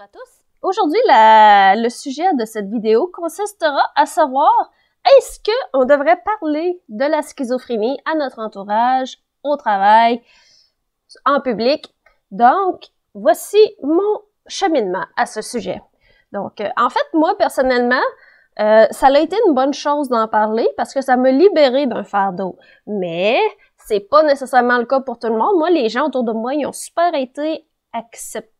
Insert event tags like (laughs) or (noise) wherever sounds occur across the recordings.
à tous. Aujourd'hui, le sujet de cette vidéo consistera à savoir est-ce qu'on devrait parler de la schizophrénie à notre entourage, au travail, en public. Donc, voici mon cheminement à ce sujet. Donc, euh, en fait, moi, personnellement, euh, ça a été une bonne chose d'en parler parce que ça m'a libéré d'un fardeau. Mais c'est pas nécessairement le cas pour tout le monde. Moi, les gens autour de moi, ils ont super été acceptants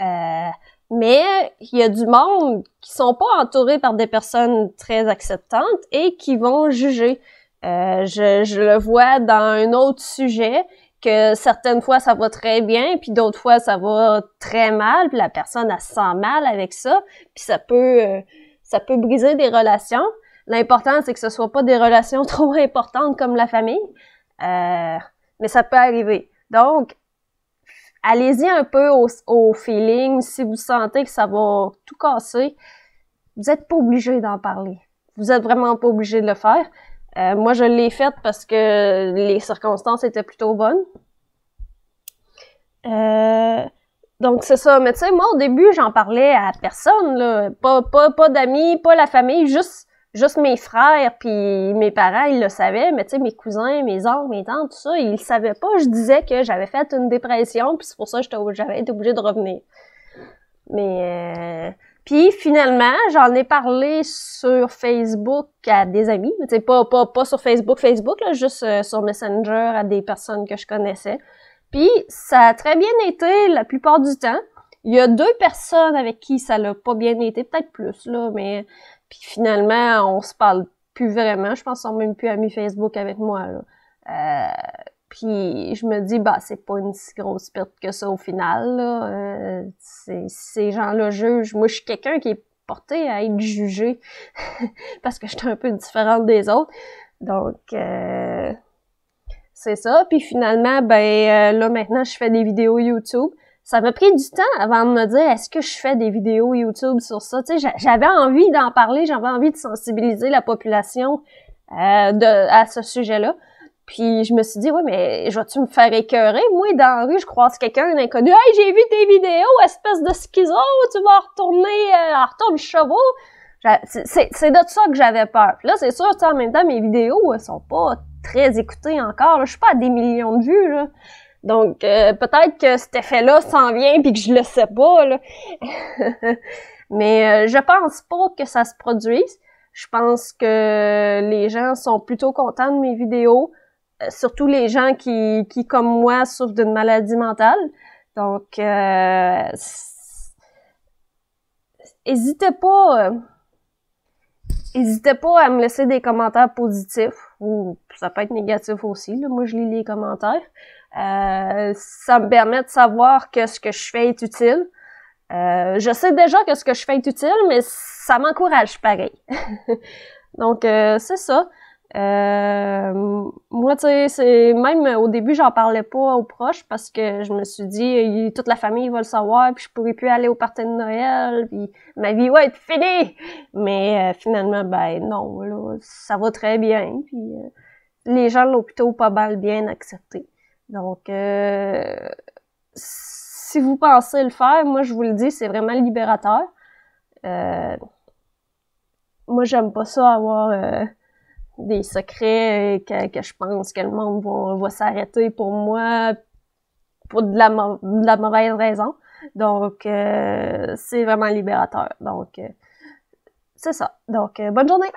euh, mais euh, il y a du monde qui sont pas entourés par des personnes très acceptantes et qui vont juger. Euh, je, je, le vois dans un autre sujet que certaines fois ça va très bien, puis d'autres fois ça va très mal, puis la personne elle sent mal avec ça, puis ça peut euh, ça peut briser des relations. L'important c'est que ce soit pas des relations (laughs) trop importantes comme la famille, euh, mais ça peut arriver. Donc allez-y un peu au, feeling. Si vous sentez que ça va tout casser, vous n'êtes pas obligé d'en parler. Vous n'êtes vraiment pas obligé de le faire. Euh, moi, je l'ai fait parce que les circonstances étaient plutôt bonnes. Euh, donc, c'est ça. Mais tu sais, moi, au début, j'en parlais à personne. pas d'amis, pas la famille, juste juste mes frères puis mes parents, ils le savaient, mais tu sais, mes cousins, mes oncles, mes tantes, tout ça, ils le savaient pas. Je disais que j'avais fait une dépression, puis c'est pour ça que j'avais été obligée de revenir. Mais... Euh, puis finalement, j'en ai parlé sur Facebook à des amis, tu sais, pas, pas, sur Facebook, Facebook, là, juste euh, sur Messenger à des personnes que je connaissais. Puis ça a très bien été la plupart du temps il y a deux personnes avec qui ça l'a pas bien été, peut-être plus, là, mais puis finalement, on se parle plus vraiment. Je pense qu'ils sont même plus amis Facebook avec moi, là. Euh, puis je me dis, bah, c'est pas une si grosse perte que ça au final, là. Euh, c'est, ces gens-là jugent. Moi, je suis quelqu'un qui est porté à être jugé (laughs) parce que j'étais un peu différente des autres. Donc, euh, c'est ça. Puis finalement, ben, euh, là, maintenant, je fais des vidéos YouTube ça m'a pris du temps avant de me dire est-ce que je fais des vidéos YouTube sur ça. Tu j'avais envie d'en parler, j'avais envie de sensibiliser la population euh, de, à ce sujet-là. Puis je me suis dit, oui, mais je tu me faire écœurer? Moi, dans la rue, je croise quelqu'un, d'inconnu. « Hey, j'ai vu tes vidéos, espèce de schizo, tu vas retourner, euh, en retourne chevaux. C'est de ça que j'avais peur. là, c'est sûr, en même temps, mes vidéos, elles sont pas très écoutées encore. Je suis pas à des millions de vues, là. Donc, euh, peut-être que cet effet-là s'en vient puis que je le sais pas, là. (laughs) Mais euh, je pense pas que ça se produise. Je pense que les gens sont plutôt contents de mes vidéos, euh, surtout les gens qui, qui, comme moi, souffrent d'une maladie mentale. Donc, n'hésitez pas, hésitez pas à me laisser des commentaires positifs ou ça peut être négatif aussi. Là. Moi, je lis les commentaires. Euh, ça me permet de savoir que ce que je fais est utile. Euh, je sais déjà que ce que je fais est utile, mais ça m'encourage pareil. (laughs) Donc, euh, c'est ça. moi, tu sais, c'est même au début, j'en parlais pas aux proches parce que je me suis dit, toute la famille va le savoir, puis je pourrais plus aller au party de Noël, puis ma vie va être finie. Mais finalement, ben non, là, ça va très bien. Puis les gens l'ont plutôt pas mal bien accepté. Donc, euh, si vous pensez le faire, moi, je vous le dis, c'est vraiment libérateur. Euh, moi, j'aime pas ça avoir euh, des secrets euh, que, je pense que le monde va, s'arrêter pour moi pour de la, de la mauvaise raison. Donc, c'est vraiment libérateur. Donc, c'est ça. Donc, bonne journée!